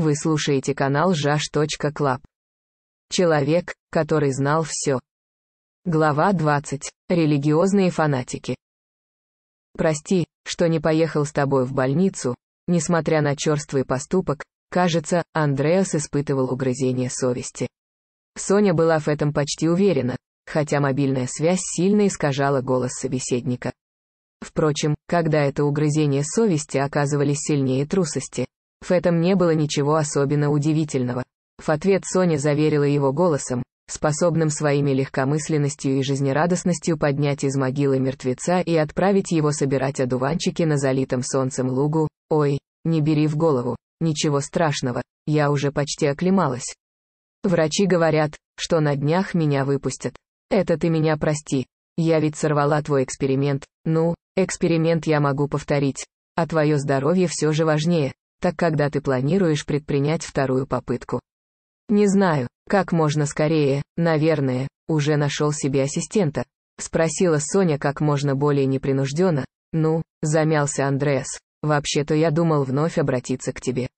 Вы слушаете канал ЖАШ.КЛАБ. Человек, который знал все. Глава 20. Религиозные фанатики. Прости, что не поехал с тобой в больницу. Несмотря на черствый поступок, кажется, Андреас испытывал угрызение совести. Соня была в этом почти уверена, хотя мобильная связь сильно искажала голос собеседника. Впрочем, когда это угрызение совести оказывались сильнее трусости, в этом не было ничего особенно удивительного. В ответ Соня заверила его голосом, способным своими легкомысленностью и жизнерадостностью поднять из могилы мертвеца и отправить его собирать одуванчики на залитом солнцем лугу, «Ой, не бери в голову, ничего страшного, я уже почти оклемалась. Врачи говорят, что на днях меня выпустят. Это ты меня прости. Я ведь сорвала твой эксперимент, ну, эксперимент я могу повторить, а твое здоровье все же важнее, так когда ты планируешь предпринять вторую попытку? Не знаю, как можно скорее, наверное, уже нашел себе ассистента. Спросила Соня как можно более непринужденно. Ну, замялся Андреас. Вообще-то я думал вновь обратиться к тебе.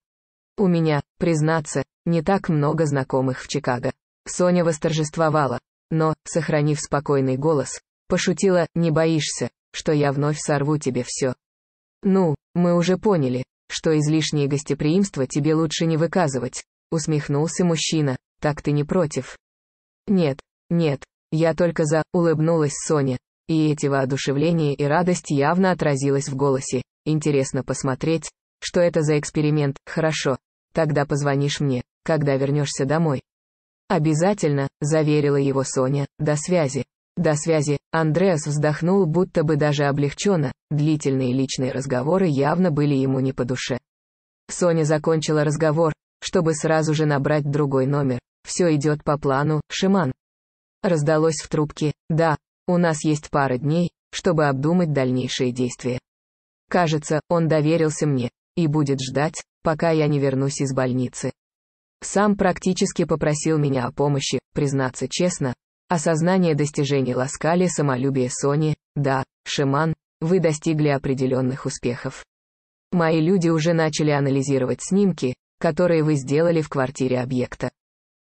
У меня, признаться, не так много знакомых в Чикаго. Соня восторжествовала, но, сохранив спокойный голос, пошутила, не боишься, что я вновь сорву тебе все. Ну, мы уже поняли, что излишнее гостеприимство тебе лучше не выказывать», — усмехнулся мужчина, — «так ты не против?» «Нет, нет, я только за», — улыбнулась Соня, и эти воодушевления и радость явно отразилось в голосе. «Интересно посмотреть, что это за эксперимент, хорошо, тогда позвонишь мне, когда вернешься домой». «Обязательно», — заверила его Соня, — «до связи». До связи, Андреас вздохнул будто бы даже облегченно, длительные личные разговоры явно были ему не по душе. Соня закончила разговор, чтобы сразу же набрать другой номер. Все идет по плану, Шиман. Раздалось в трубке, да, у нас есть пара дней, чтобы обдумать дальнейшие действия. Кажется, он доверился мне, и будет ждать, пока я не вернусь из больницы. Сам практически попросил меня о помощи, признаться честно, Осознание достижений ласкали самолюбие Сони, да, Шиман, вы достигли определенных успехов. Мои люди уже начали анализировать снимки, которые вы сделали в квартире объекта.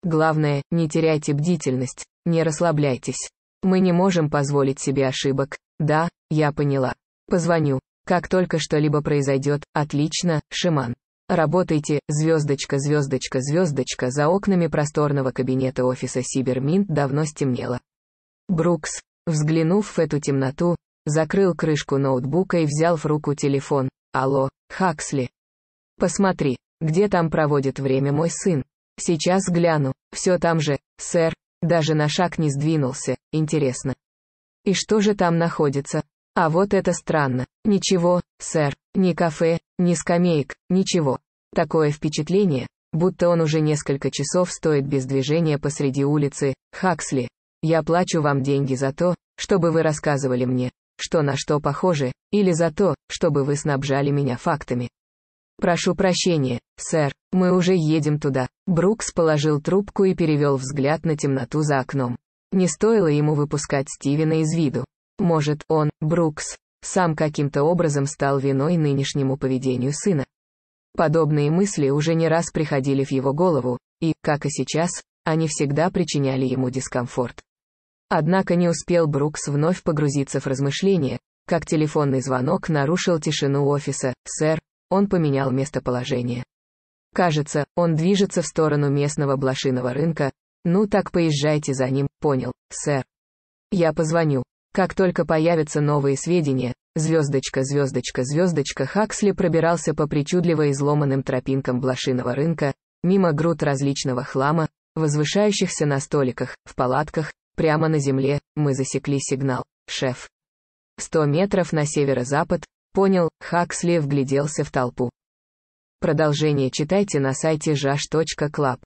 Главное, не теряйте бдительность, не расслабляйтесь. Мы не можем позволить себе ошибок. Да, я поняла. Позвоню. Как только что-либо произойдет, отлично, Шиман. Работайте, звездочка, звездочка, звездочка, за окнами просторного кабинета офиса Сиберминт давно стемнело. Брукс, взглянув в эту темноту, закрыл крышку ноутбука и взял в руку телефон. Алло, Хаксли. Посмотри, где там проводит время мой сын. Сейчас гляну, все там же, сэр, даже на шаг не сдвинулся, интересно. И что же там находится? А вот это странно. Ничего, сэр, ни кафе, ни скамеек, ничего. Такое впечатление, будто он уже несколько часов стоит без движения посреди улицы, Хаксли. Я плачу вам деньги за то, чтобы вы рассказывали мне, что на что похоже, или за то, чтобы вы снабжали меня фактами. Прошу прощения, сэр, мы уже едем туда. Брукс положил трубку и перевел взгляд на темноту за окном. Не стоило ему выпускать Стивена из виду. Может, он, Брукс, сам каким-то образом стал виной нынешнему поведению сына. Подобные мысли уже не раз приходили в его голову, и, как и сейчас, они всегда причиняли ему дискомфорт. Однако не успел Брукс вновь погрузиться в размышления, как телефонный звонок нарушил тишину офиса, сэр, он поменял местоположение. Кажется, он движется в сторону местного блошиного рынка, ну так поезжайте за ним, понял, сэр. Я позвоню. Как только появятся новые сведения, звездочка, звездочка, звездочка Хаксли пробирался по причудливо изломанным тропинкам блошиного рынка, мимо груд различного хлама, возвышающихся на столиках, в палатках, прямо на земле, мы засекли сигнал. Шеф. Сто метров на северо-запад, понял, Хаксли вгляделся в толпу. Продолжение читайте на сайте jash.club.